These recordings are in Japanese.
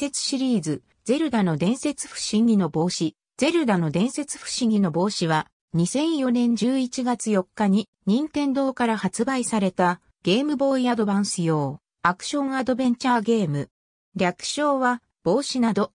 説シリーズ、ゼルダの伝説不思議の帽子。ゼルダの伝説不思議の帽子は、2004年11月4日に、任天堂から発売された、ゲームボーイアドバンス用、アクションアドベンチャーゲーム。略称は、帽子など。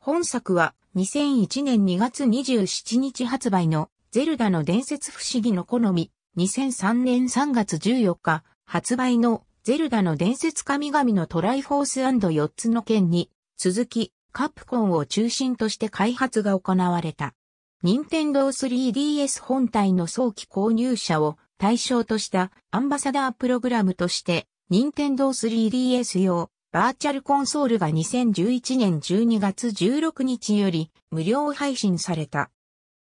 本作は、2001年2月27日発売の、ゼルダの伝説不思議の好み、2003年3月14日、発売の、ゼルダの伝説神々のトライフォース &4 つの剣に、続き、カプコンを中心として開発が行われた。任天堂 3DS 本体の早期購入者を対象としたアンバサダープログラムとして、任天堂 3DS 用バーチャルコンソールが2011年12月16日より無料配信された。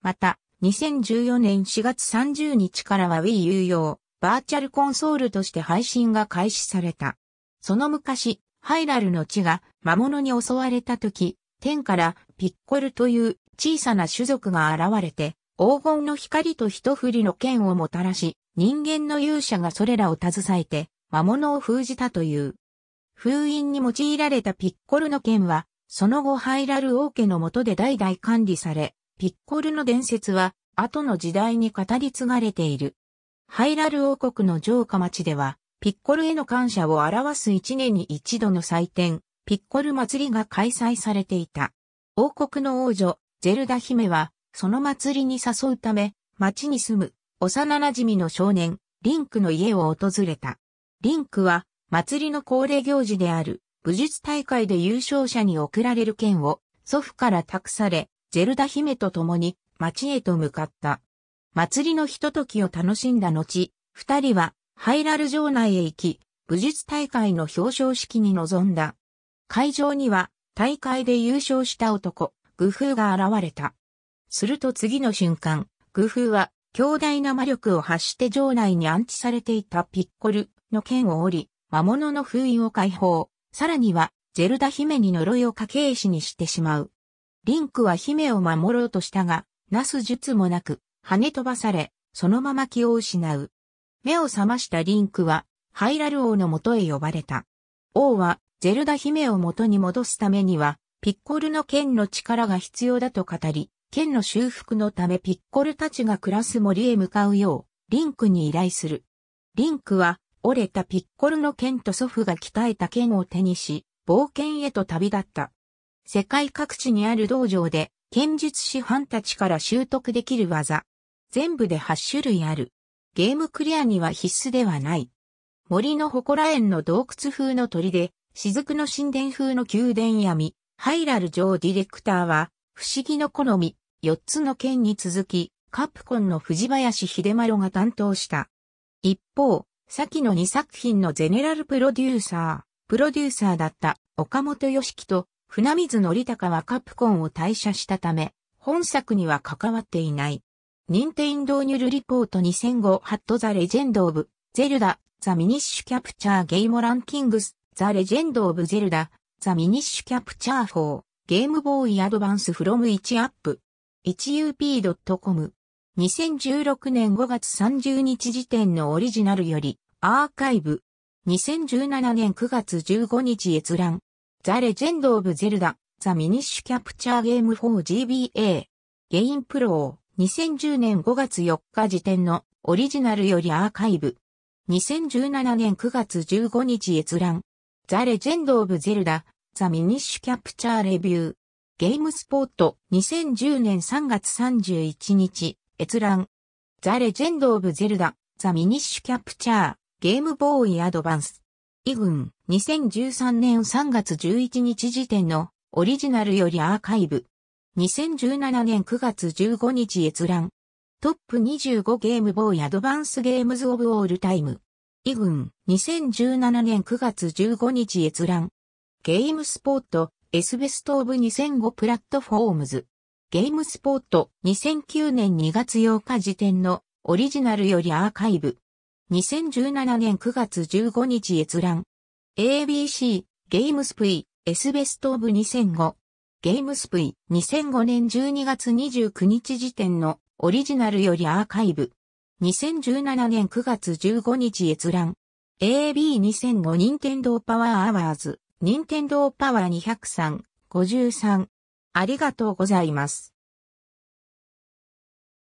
また、2014年4月30日からは Wii U 用バーチャルコンソールとして配信が開始された。その昔、ハイラルの地が魔物に襲われた時、天からピッコルという小さな種族が現れて、黄金の光と一振りの剣をもたらし、人間の勇者がそれらを携えて、魔物を封じたという。封印に用いられたピッコルの剣は、その後ハイラル王家の下で代々管理され、ピッコルの伝説は、後の時代に語り継がれている。ハイラル王国の城下町では、ピッコルへの感謝を表す一年に一度の祭典、ピッコル祭りが開催されていた。王国の王女、ゼルダ姫は、その祭りに誘うため、町に住む、幼馴染の少年、リンクの家を訪れた。リンクは、祭りの恒例行事である、武術大会で優勝者に贈られる剣を、祖父から託され、ゼルダ姫と共に、町へと向かった。祭りのひとときを楽しんだ後、二人は、ハイラル城内へ行き、武術大会の表彰式に臨んだ。会場には、大会で優勝した男、グフーが現れた。すると次の瞬間、グフーは、強大な魔力を発して城内に安置されていたピッコルの剣を折り、魔物の封印を解放。さらには、ゼルダ姫に呪いを掛け石にしてしまう。リンクは姫を守ろうとしたが、なす術もなく、跳ね飛ばされ、そのまま気を失う。目を覚ましたリンクは、ハイラル王の元へ呼ばれた。王は、ゼルダ姫を元に戻すためには、ピッコルの剣の力が必要だと語り、剣の修復のためピッコルたちが暮らす森へ向かうよう、リンクに依頼する。リンクは、折れたピッコルの剣と祖父が鍛えた剣を手にし、冒険へと旅立った。世界各地にある道場で、剣術師範たちから習得できる技。全部で8種類ある。ゲームクリアには必須ではない。森の祠園の洞窟風の鳥で、雫の神殿風の宮殿闇、ハイラル城ディレクターは、不思議の好み、四つの県に続き、カプコンの藤林秀丸が担当した。一方、先の2作品のゼネラルプロデューサー、プロデューサーだった岡本義樹と船水則隆はカプコンを退社したため、本作には関わっていない。ンドーニュルリポート2005ハットザレジェンドオブゼルダザミニッシュキャプチャーゲームランキングスザレジェンドオブゼルダザミニッシュキャプチャー4ゲームボーイアドバンスフロム1アップ 1up.com 2016年5月30日時点のオリジナルよりアーカイブ2017年9月15日閲覧ザレジェンドオブゼルダザミニッシュキャプチャーゲーム 4GBA ゲインプロー2010年5月4日時点のオリジナルよりアーカイブ。2017年9月15日閲覧。ザ・レジェンド・オブ・ゼルダ、ザ・ミニッシュ・キャプチャー・レビュー。ゲームスポット、2010年3月31日、閲覧。ザ・レジェンド・オブ・ゼルダ、ザ・ミニッシュ・キャプチャー、ゲームボーイ・アドバンス。イグン、2013年3月11日時点のオリジナルよりアーカイブ。2017年9月15日閲覧。トップ25ゲームボーイアドバンスゲームズオブオールタイム。イグン、2017年9月15日閲覧。ゲームスポット、エスベストオブ2005プラットフォームズ。ゲームスポット、2009年2月8日時点のオリジナルよりアーカイブ。2017年9月15日閲覧。ABC、ゲームスプイ、エスベストオブ2005ゲームスプイ2005年12月29日時点のオリジナルよりアーカイブ。2017年9月15日閲覧。AB2005 任天堂パワーアワーズ。任天堂パワー203、53。ありがとうございます。